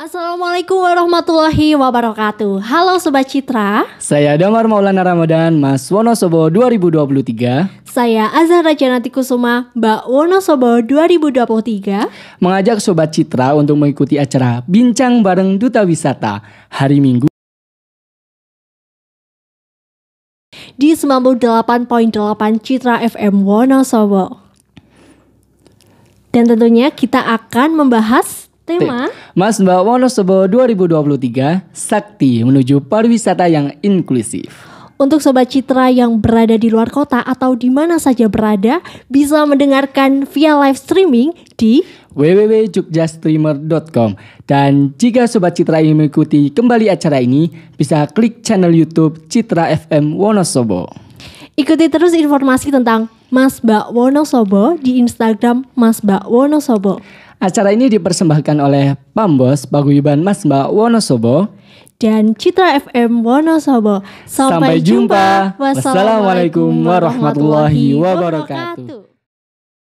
Assalamualaikum warahmatullahi wabarakatuh. Halo Sobat Citra. Saya Damar Maulana Ramadan, Mas Wonosobo 2023. Saya Azhar Janati Kusuma, Mbak Wonosobo 2023. Mengajak Sobat Citra untuk mengikuti acara Bincang Bareng Duta Wisata hari Minggu di 98.8 Citra FM Wonosobo. Dan tentunya kita akan membahas Tema? Mas Mbak Wonosobo 2023 Sakti menuju pariwisata yang inklusif. Untuk Sobat Citra yang berada di luar kota atau di mana saja berada, bisa mendengarkan via live streaming di www.jugjastreamer.com Dan jika Sobat Citra ingin mengikuti kembali acara ini, bisa klik channel Youtube Citra FM Wonosobo. Ikuti terus informasi tentang Mas Mbak Wonosobo di Instagram Mas Mbak Wonosobo. Acara ini dipersembahkan oleh Pambos Paguyuban Mas Mbak Wonosobo dan Citra FM Wonosobo. Sampai, Sampai jumpa. jumpa. Wassalamualaikum warahmatullahi wabarakatuh.